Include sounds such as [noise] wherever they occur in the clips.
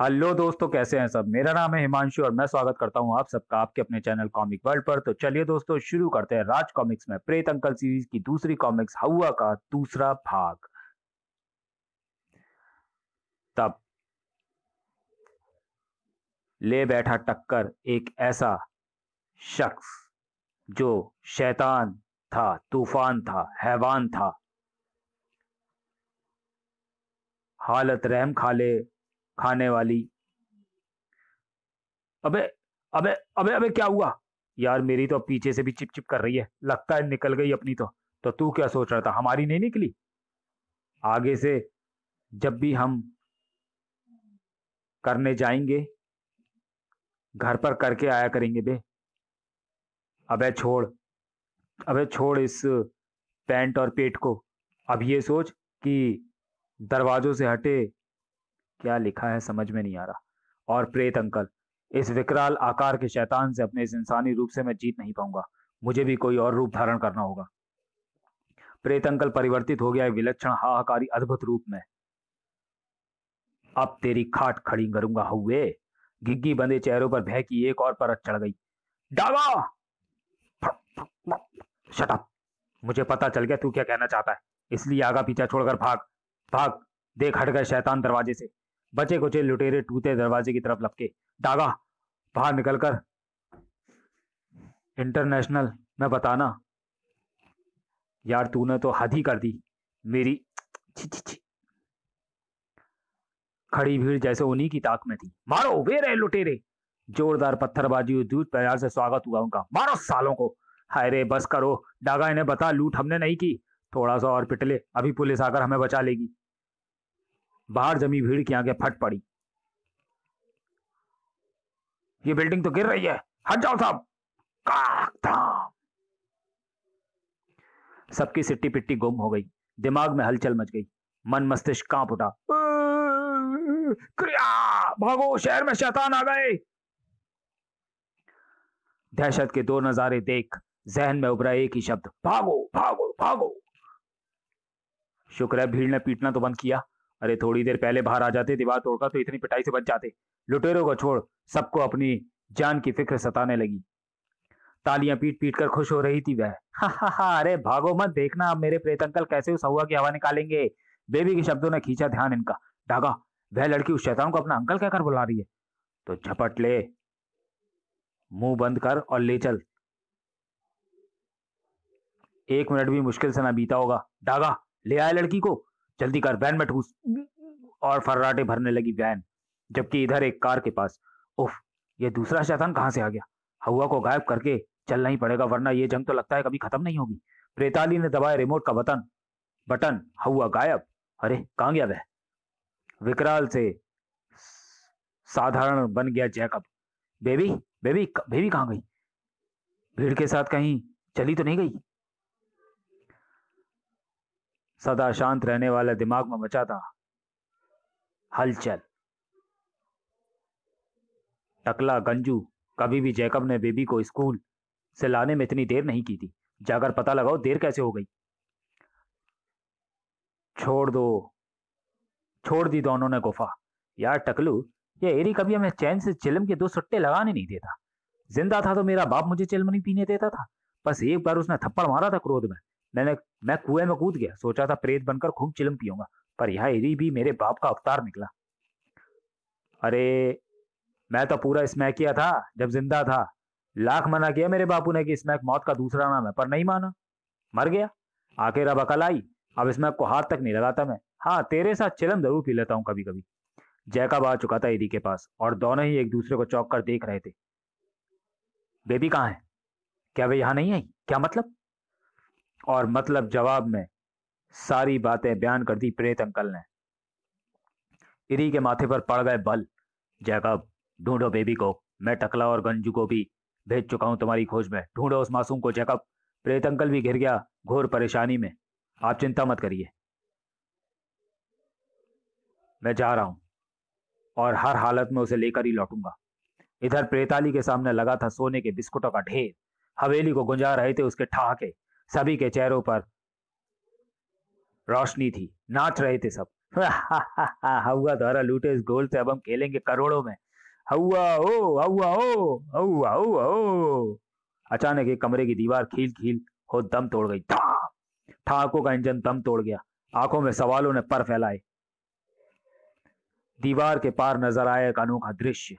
Hello दोस्तों कैसे हैं सब मेरा नाम है हिमांशु और मैं स्वागत करता हूं आप सबका आपके अपने चैनल कॉमिक वर्ल्ड पर तो चलिए दोस्तों शुरू करते हैं राज कॉमिक्स में प्रेत अंकल सीरीज की दूसरी कॉमिक्स हवा का दूसरा भाग तब ले बैठा टक्कर एक ऐसा शख्स जो शैतान था तूफान था हैवान था हालत रहम खाले खाने वाली अबे अबे अबे अबे क्या हुआ यार मेरी तो पीछे से भी चिप चिप कर रही है लगता है निकल गई अपनी तो तो तू क्या सोच रहा था हमारी नहीं निकली आगे से जब भी हम करने जाएंगे घर पर करके आया करेंगे बे अबे छोड़ अबे छोड़ इस पैंट और पेट को अब ये सोच कि दरवाजों से हटे क्या लिखा है समझ में नहीं आ रहा और प्रेत अंकल इस विकराल आकार के शैतान से अपने इस इंसानी रूप से मैं जीत नहीं पाऊंगा मुझे भी कोई और रूप धारण करना होगा प्रेत अंकल परिवर्तित हो गया विलक्षण हाहाकारी अद्भुत रूप में अब तेरी खाट खड़ी करूंगा हुए गिग्गी बंदे चेहरों पर भय की एक और परत चढ़ गई डागा शटअप मुझे पता चल गया तू क्या कहना चाहता है इसलिए आगा पीछा छोड़कर भाग भाग देख हट गए शैतान दरवाजे से बचे कुचे लुटेरे टूटे दरवाजे की तरफ लपके डागा बाहर निकलकर इंटरनेशनल में बताना यार तूने तो हद ही कर दी मेरी ची ची ची। खड़ी भीड़ जैसे उन्हीं की ताक में थी मारो वे रहे लुटेरे जोरदार पत्थरबाजी दूध प्यार से स्वागत हुआ उनका मारो सालों को हाय रे बस करो डागा इन्हें बता लूट हमने नहीं की थोड़ा सा और पिटले अभी पुलिस आकर हमें बचा लेगी बाहर जमी भीड़ की आगे फट पड़ी ये बिल्डिंग तो गिर रही है हट जाओ साहब सबकी सिट्टी पिट्टी गुम हो गई दिमाग में हलचल मच गई मन मस्तिष्क कांप उठा क्रिया भागो शहर में शैतान आ गए दहशत के दो नजारे देख जहन में उभरा एक ही शब्द भागो भागो भागो शुक्र है भीड़ ने पीटना तो बंद किया अरे थोड़ी देर पहले बाहर आ जाते दीवार तोड़कर तो इतनी पिटाई से बच जाते लुटेरों को छोड़ सबको अपनी जान की फिक्र सताने लगी तालियां पीट पीट कर खुश हो रही थी वह हा हा हा अरे भागो मत देखना अब मेरे प्रेत अंकल कैसे उस हवा की हवा निकालेंगे बेबी के शब्दों ने खींचा ध्यान इनका डागा वह लड़की उस शैतान को अपना अंकल कहकर बुला रही है तो झपट ले मुंह बंद कर और ले चल एक मिनट भी मुश्किल से ना बीता होगा डागा ले आए लड़की को जल्दी कर वैन में ठूस और फर्राटे भरने लगी वैन जबकि इधर एक कार के पास उफ ये दूसरा शैतान कहाँ से आ गया हवा को गायब करके चलना ही पड़ेगा वरना ये जंग तो लगता है कभी खत्म नहीं होगी प्रेताली ने दबाया रिमोट का बटन बटन हवा गायब अरे कहाँ गया वह विकराल से साधारण बन गया जैकब बेबी बेबी बेबी कहाँ गई भीड़ के साथ कहीं चली तो नहीं गई सदा शांत रहने वाले दिमाग में मचा था हलचल टकला गंजू कभी भी जैकब ने बेबी को स्कूल से लाने में इतनी देर नहीं की थी जाकर पता लगाओ देर कैसे हो गई छोड़ दो छोड़ दी दोनों ने गुफा यार टकलू ये एरी कभी हमें चैन से चिलम के दो सट्टे लगाने नहीं देता जिंदा था तो मेरा बाप मुझे चिलम नहीं पीने देता था बस एक बार उसने थप्पड़ मारा था क्रोध में मैंने मैं कुएं में कूद गया सोचा था प्रेत बनकर खूब चिलम पीऊंगा पर यह एरी भी मेरे बाप का अवतार निकला अरे मैं तो पूरा स्मैक किया था जब जिंदा था लाख मना किया मेरे बापू ने कि स्मैक मौत का दूसरा नाम है पर नहीं माना मर गया आखिर अब अकल आई अब स्मैक को हाथ तक नहीं लगाता मैं हाँ तेरे साथ चिलम जरूर पी लेता हूँ कभी कभी जैकब आ चुका था एरी के पास और दोनों ही एक दूसरे को चौंक कर देख रहे थे बेबी कहाँ है क्या वे यहाँ नहीं आई क्या मतलब और मतलब जवाब में सारी बातें बयान कर दी प्रेत अंकल ने इरी के माथे पर पड़ गए बल जैकब ढूंढो बेबी को मैं टकला और गंजू को भी भेज चुका हूं तुम्हारी खोज में ढूंढो उस मासूम को जैकब प्रेत अंकल भी घिर गया घोर परेशानी में आप चिंता मत करिए मैं जा रहा हूं और हर हालत में उसे लेकर ही लौटूंगा इधर प्रेताली के सामने लगा था सोने के बिस्कुटों का ढेर हवेली को गुंजा रहे थे उसके ठहाके सभी के चेहरों पर रोशनी थी नाच रहे थे सब [laughs] हवा द्वारा लूटे इस गोल से अब हम खेलेंगे करोड़ों में हवा ओ हवा ओ हवा ओ ओ अचानक एक कमरे की दीवार खील खील हो दम तोड़ गई ठाकों का इंजन दम तोड़ गया आंखों में सवालों ने पर फैलाए दीवार के पार नजर आया एक अनोखा दृश्य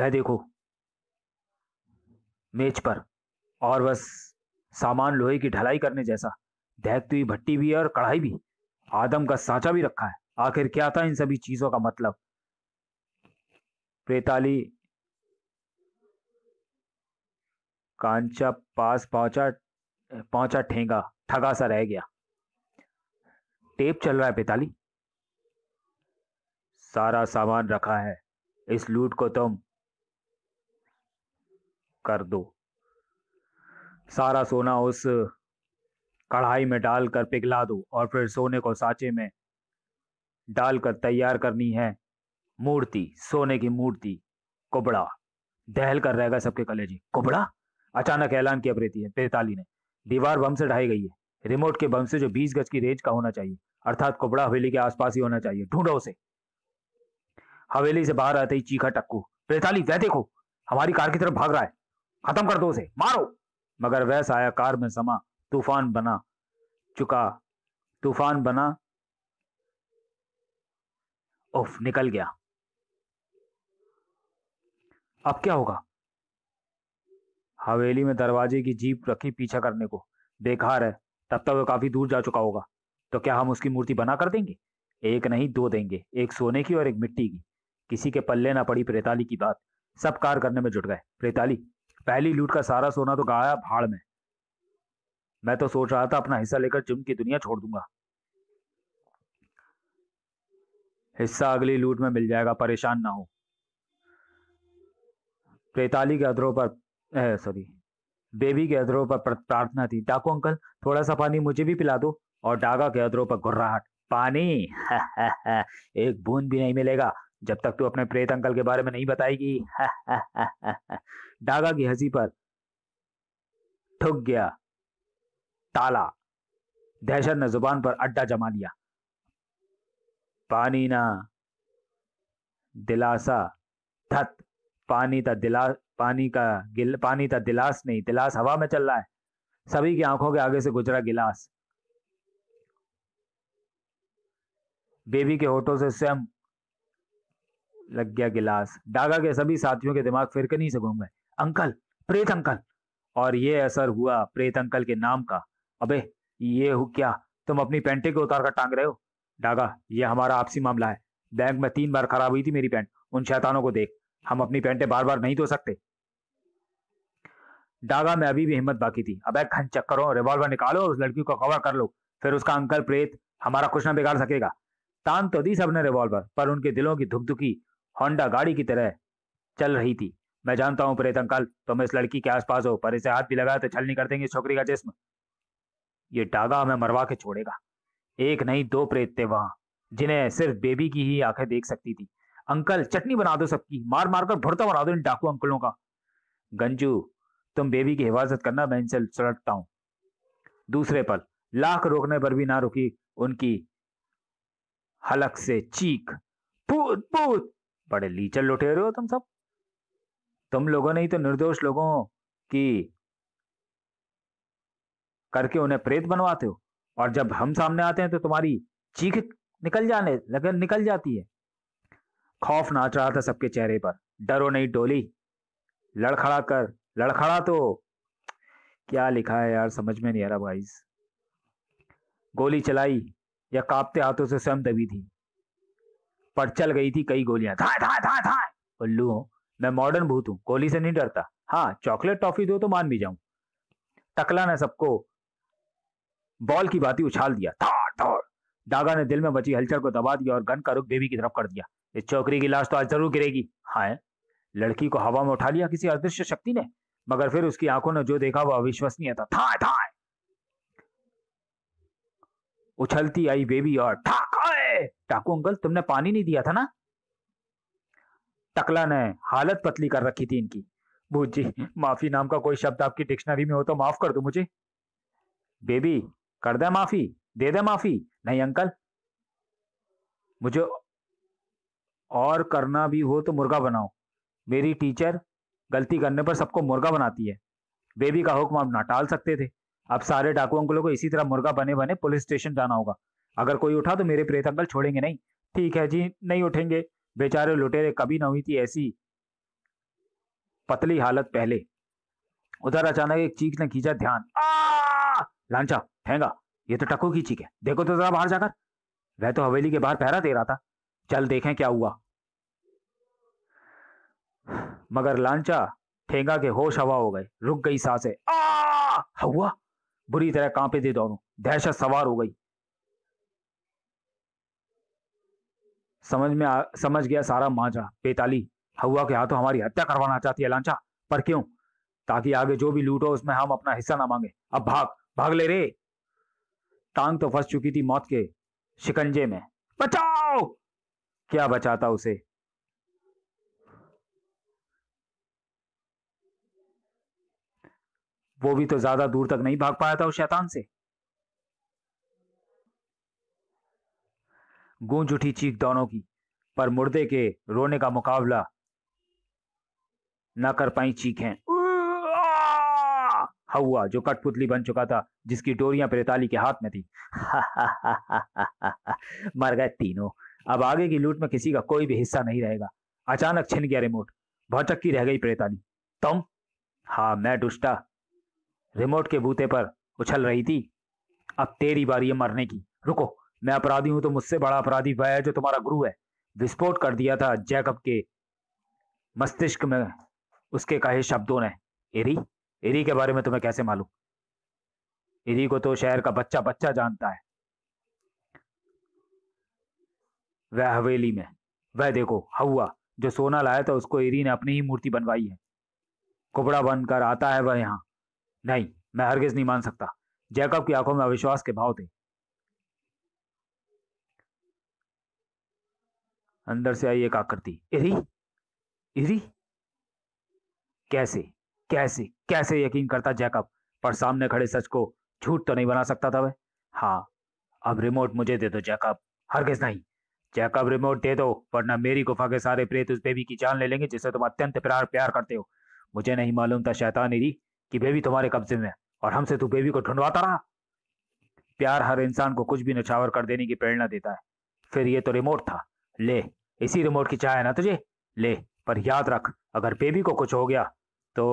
वह देखो मेज पर और बस सामान लोहे की ढलाई करने जैसा देखती हुई भट्टी भी है और कढ़ाई भी आदम का साँचा भी रखा है आखिर क्या था इन सभी चीजों का मतलब प्रेताली कांचा पास पहुंचा पहुंचा ठेंगा ठगा सा रह गया टेप चल रहा है पेताली सारा सामान रखा है इस लूट को तुम कर दो सारा सोना उस कढ़ाई में डालकर पिघला दो और फिर सोने को साँचे में डालकर तैयार करनी है मूर्ति सोने की मूर्ति कुबड़ा दहल कर रहेगा सबके कलेजी कुबड़ा अचानक ऐलान किया प्रीति है पेताली ने दीवार बम से ढाई गई है रिमोट के बम से जो बीस गज की रेंज का होना चाहिए अर्थात कुबड़ा हवेली के आसपास ही होना चाहिए ढूंढो उसे हवेली से बाहर आते ही चीखा टक्कू पैताली वह देखो हमारी कार की तरफ भाग रहा है खत्म कर दो उसे मारो मगर वह सायाकार में समा तूफान बना चुका तूफान बना उफ निकल गया अब क्या होगा हवेली में दरवाजे की जीप रखी पीछा करने को बेकार है तब तक तो वह काफी दूर जा चुका होगा तो क्या हम उसकी मूर्ति बना कर देंगे एक नहीं दो देंगे एक सोने की और एक मिट्टी की किसी के पल्ले ना पड़ी प्रेताली की बात सब कार करने में जुट गए प्रेताली पहली लूट का सारा सोना तो गाया भाड़ में मैं तो सोच रहा था अपना हिस्सा लेकर जिम की दुनिया छोड़ दूंगा हिस्सा अगली लूट में मिल जाएगा परेशान ना हो प्रेताली के अधरों पर सॉरी बेबी के अधरों पर प्रार्थना थी डाकू अंकल थोड़ा सा पानी मुझे भी पिला दो और डागा के अधरों पर घुर्राहट पानी हा, हा, हा, एक बूंद भी नहीं मिलेगा जब तक तू अपने प्रेत अंकल के बारे में नहीं बताएगी [laughs] डागा की हंसी पर ठुक गया ताला दहशत ने जुबान पर अड्डा जमा लिया पानी ना दिलासा धत पानी था दिलास पानी का गिल पानी का दिलास नहीं दिलास हवा में चल रहा है सभी की आंखों के आगे से गुजरा गिलास बेबी के होठों से स्वयं लग गया गिलास डागा के सभी साथियों के दिमाग फिरकनी से घूम गए अंकल प्रेत अंकल और ये असर हुआ प्रेत अंकल के नाम का अबे ये हो क्या तुम अपनी पेंटे को उतार कर टांग रहे हो डागा ये हमारा आपसी मामला है बैंक में तीन बार खराब हुई थी मेरी पैंट उन शैतानों को देख हम अपनी पैंटे बार बार नहीं धो सकते डागा में अभी भी हिम्मत बाकी थी अब एक घन चक्करों रिवॉल्वर निकालो और उस लड़की को कवर कर लो फिर उसका अंकल प्रेत हमारा कुछ ना बिगाड़ सकेगा तान तो दी सबने रिवॉल्वर पर उनके दिलों की धुकधुकी होंडा गाड़ी की तरह चल रही थी मैं जानता हूँ प्रेत अंकल तुम इस लड़की के आसपास हो पर इसे हाथ भी लगाए तो नहीं कर देंगे छोकरी का जिसम ये डागा हमें मरवा के छोड़ेगा एक नहीं दो प्रेत थे वहां जिन्हें सिर्फ बेबी की ही आंखें देख सकती थी अंकल चटनी बना दो सबकी मार मार कर भुड़ता बना दो इन डाकू अंकलों का गंजू तुम बेबी की हिफाजत करना मैं इनसे सड़कता हूं दूसरे पल लाख रोकने पर भी ना रुकी उनकी हलक से चीख भूत भूत बड़े लीचर रहे हो तुम सब तुम लोगों ने ही तो निर्दोष लोगों की करके उन्हें प्रेत बनवाते हो और जब हम सामने आते हैं तो तुम्हारी चीख निकल जाने लगन निकल जाती है खौफ नाच रहा था सबके चेहरे पर डरो नहीं डोली लड़खड़ा कर लड़खड़ा तो क्या लिखा है यार समझ में नहीं आ रहा भाई गोली चलाई या कांपते हाथों से स्वयं दबी थी पर चल गई थी कई गोलियां था था था था उल्लू हो मैं मॉडर्न भूत हूँ कोहली से नहीं डरता हाँ चॉकलेट टॉफी दो तो मान भी जाऊं टकला ने सबको बॉल की बाती उछाल दिया थौर डागा ने दिल में बची हलचल को दबा दिया और गन का रुख बेबी की तरफ कर दिया इस चौकरी की लाश तो आज जरूर गिरेगी हाँ लड़की को हवा में उठा लिया किसी अदृश्य शक्ति ने मगर फिर उसकी आंखों ने जो देखा वो अविश्वसनीय था था था उछलती आई बेबी और ठाक टाकू अंकल तुमने पानी नहीं दिया था ना टकला ने हालत पतली कर रखी थी इनकी भूत जी माफी नाम का कोई शब्द आपकी डिक्शनरी में हो तो माफ कर दो मुझे बेबी कर दे माफी दे दे माफी नहीं अंकल मुझे और करना भी हो तो मुर्गा बनाओ मेरी टीचर गलती करने पर सबको मुर्गा बनाती है बेबी का हुक्म आप ना टाल सकते थे अब सारे डाकू अंकलों को इसी तरह मुर्गा बने बने पुलिस स्टेशन जाना होगा अगर कोई उठा तो मेरे प्रेत अंकल छोड़ेंगे नहीं ठीक है जी नहीं उठेंगे बेचारे लुटेरे कभी न हुई थी ऐसी पतली हालत पहले उधर अचानक एक चीख ने खींचा ध्यान लांचा ठेंगा ये तो टको की चीख है देखो तो जरा बाहर जाकर वह तो हवेली के बाहर पहरा दे रहा था चल देखें क्या हुआ मगर लांचा ठेंगा के होश हवा हो गए रुक गई सांसें आ हुआ बुरी तरह कांपे थे दोनों दहशत सवार हो गई समझ में आ, समझ गया सारा माजरा बेताली हवा के हाथों हमारी हत्या करवाना चाहती है लांचा पर क्यों ताकि आगे जो भी लूटो उसमें हम अपना हिस्सा ना मांगे अब भाग भाग ले रे टांग तो फंस चुकी थी मौत के शिकंजे में बचाओ क्या बचाता उसे वो भी तो ज्यादा दूर तक नहीं भाग पाया था उस शैतान से गूंज उठी चीख दोनों की पर मुर्दे के रोने का मुकाबला न कर पाई चीखें हवा जो कठपुतली बन चुका था जिसकी डोरियां प्रेताली के हाथ में थी [laughs] मर गए तीनों अब आगे की लूट में किसी का कोई भी हिस्सा नहीं रहेगा अचानक छिन गया रिमोट भटक की रह गई प्रेताली तुम हाँ मैं डुष्टा रिमोट के बूते पर उछल रही थी अब तेरी बारी है मरने की रुको मैं अपराधी हूं तो मुझसे बड़ा अपराधी वह है जो तुम्हारा गुरु है विस्फोट कर दिया था जैकब के मस्तिष्क में उसके कहे शब्दों ने एरी एरी के बारे में तुम्हें कैसे मालूम एरी को तो शहर का बच्चा बच्चा जानता है वह हवेली में वह देखो हवा जो सोना लाया था उसको एरी ने अपनी ही मूर्ति बनवाई है कुबड़ा बनकर आता है वह यहाँ नहीं मैं हरगिज नहीं मान सकता जैकब की आंखों में अविश्वास के भाव थे अंदर से आई एक आकृति इरी इरी कैसे कैसे कैसे यकीन करता जैकब पर सामने खड़े सच को झूठ तो नहीं बना सकता था वह हाँ अब रिमोट मुझे दे दो जैकब हरगिज नहीं जैकब रिमोट दे दो वरना मेरी गुफा के सारे प्रेत उस बेबी की जान ले लेंगे जिसे तुम अत्यंत प्यार प्यार करते हो मुझे नहीं मालूम था शैतान इरी कि बेबी तुम्हारे कब्जे में और हमसे तू बेबी को ढूंढवाता रहा प्यार हर इंसान को कुछ भी नछावर कर देने की प्रेरणा देता है फिर ये तो रिमोट था ले इसी रिमोट की चाह है ना तुझे ले पर याद रख अगर बेबी को कुछ हो गया तो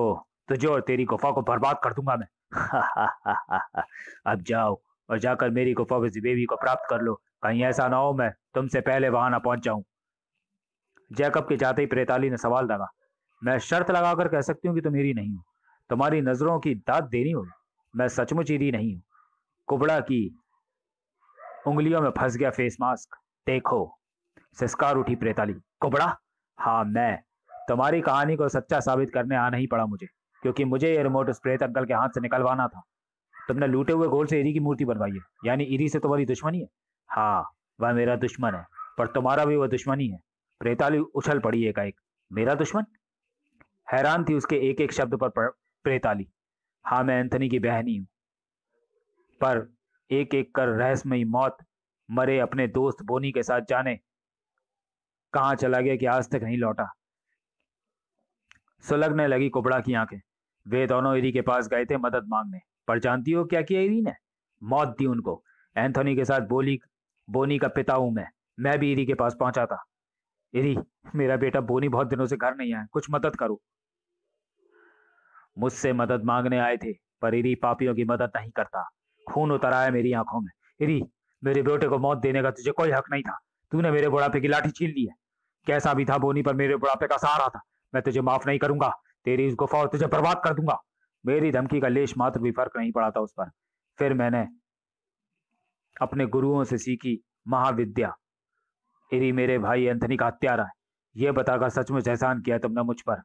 तुझे और तेरी गुफा को बर्बाद कर दूंगा मैं [laughs] अब जाओ और जाकर मेरी गुफा में बेबी को प्राप्त कर लो कहीं ऐसा ना हो मैं तुमसे पहले वहां ना पहुंच जाऊं जैकब के जाते ही प्रेताली ने सवाल लगा मैं शर्त लगाकर कह सकती हूँ कि तुम हीरी नहीं हो तुम्हारी नजरों की दाद देनी होगी मैं सचमुच हीरी नहीं हूँ कुबड़ा की उंगलियों में फंस गया फेस मास्क देखो सिस्कार उठी प्रेताली कुबड़ा हाँ मैं तुम्हारी कहानी को सच्चा साबित करने आना ही पड़ा मुझे क्योंकि मुझे ये रिमोट उस प्रेत अंकल के हाथ से निकलवाना था तुमने लूटे हुए गोल से इरी की मूर्ति बनवाई है यानी इरी से तुम्हारी दुश्मनी है हाँ वह मेरा दुश्मन है पर तुम्हारा भी वह दुश्मनी है प्रेताली उछल पड़ी एक एक मेरा दुश्मन हैरान थी उसके एक एक शब्द पर प्रेताली हाँ मैं एंथनी की बहनी हूं पर एक एक कर रहस्यमयी मौत मरे अपने दोस्त बोनी के साथ जाने कहाँ चला गया कि आज तक नहीं लौटा सुलगने लगी कुबड़ा की आंखें वे दोनों इरी के पास गए थे मदद मांगने पर जानती हो क्या किया इरी ने मौत दी उनको एंथोनी के साथ बोली बोनी का पिता हूं मैं मैं भी इरी के पास पहुंचा था इरी मेरा बेटा बोनी बहुत दिनों से घर नहीं आया कुछ मदद करो मुझसे मदद मांगने आए थे पर इरी पापियों की मदद नहीं करता खून उतर आया मेरी आंखों में इरी मेरे बेटे को मौत देने का तुझे कोई हक नहीं था तूने मेरे बुढ़ापे की लाठी छीन ली है कैसा भी था बोनी पर मेरे बुढ़ापे का सहारा था मैं तुझे माफ नहीं करूंगा तेरी इस गुफा और तुझे बर्बाद कर दूंगा मेरी धमकी का लेश मात्र भी फर्क नहीं पड़ा था उस पर फिर मैंने अपने गुरुओं से सीखी महाविद्या तेरी मेरे भाई एंथनी का हत्यारा है यह बताकर सचमुच एहसान किया तुमने मुझ पर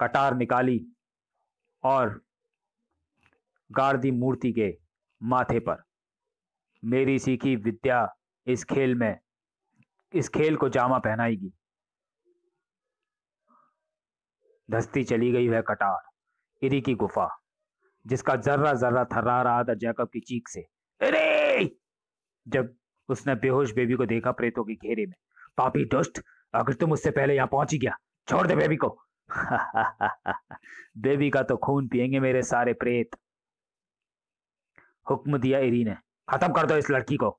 कटार निकाली और गाड़ दी मूर्ति के माथे पर मेरी सीखी विद्या इस खेल में इस खेल को जामा पहनाएगी धस्ती चली गई वह कटार इरी की गुफा जिसका जर्रा जर्रा थर्रा रहा था जैकब की चीख से अरे जब उसने बेहोश बेबी को देखा प्रेतों के घेरे में पापी दुष्ट अगर तुम उससे पहले यहां पहुंच ही गया छोड़ दे बेबी को [laughs] बेबी का तो खून पिएंगे मेरे सारे प्रेत हुक्म दिया इरी ने खत्म कर दो इस लड़की को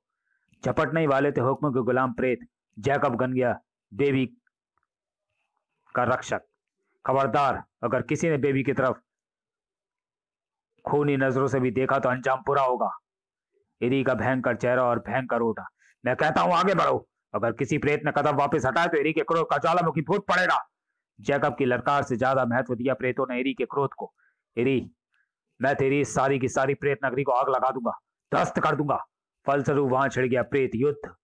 झपटने वाले थे हुक्म के गुलाम प्रेत जैकब बन गया बेबी का रक्षक खबरदार अगर किसी ने बेबी की तरफ खूनी नजरों से भी देखा तो अंजाम पूरा होगा इरी का भयंकर चेहरा और भयंकर उठा मैं कहता हूं आगे बढ़ो अगर किसी प्रेत ने कदम वापस हटाया तो इरी के क्रोध का ज्वालामुखी फूट पड़ेगा जैकब की लड़कार से ज्यादा महत्व दिया प्रेतों ने इरी के क्रोध को इरी मैं तेरी सारी की सारी प्रेत नगरी को आग लगा दूंगा ध्वस्त कर दूंगा फलस्वरूप वहां छिड़ गया प्रेत युद्ध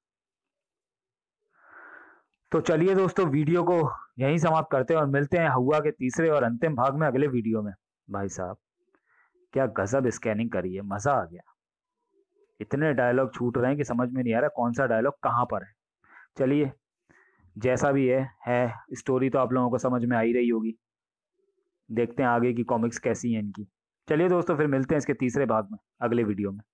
तो चलिए दोस्तों वीडियो को यहीं समाप्त करते हैं और मिलते हैं हवा के तीसरे और अंतिम भाग में अगले वीडियो में भाई साहब क्या गजब स्कैनिंग करी है मजा आ गया इतने डायलॉग छूट रहे हैं कि समझ में नहीं आ रहा कौन सा डायलॉग कहाँ पर है चलिए जैसा भी है है स्टोरी तो आप लोगों को समझ में आ ही रही होगी देखते हैं आगे की कॉमिक्स कैसी हैं इनकी चलिए दोस्तों फिर मिलते हैं इसके तीसरे भाग में अगले वीडियो में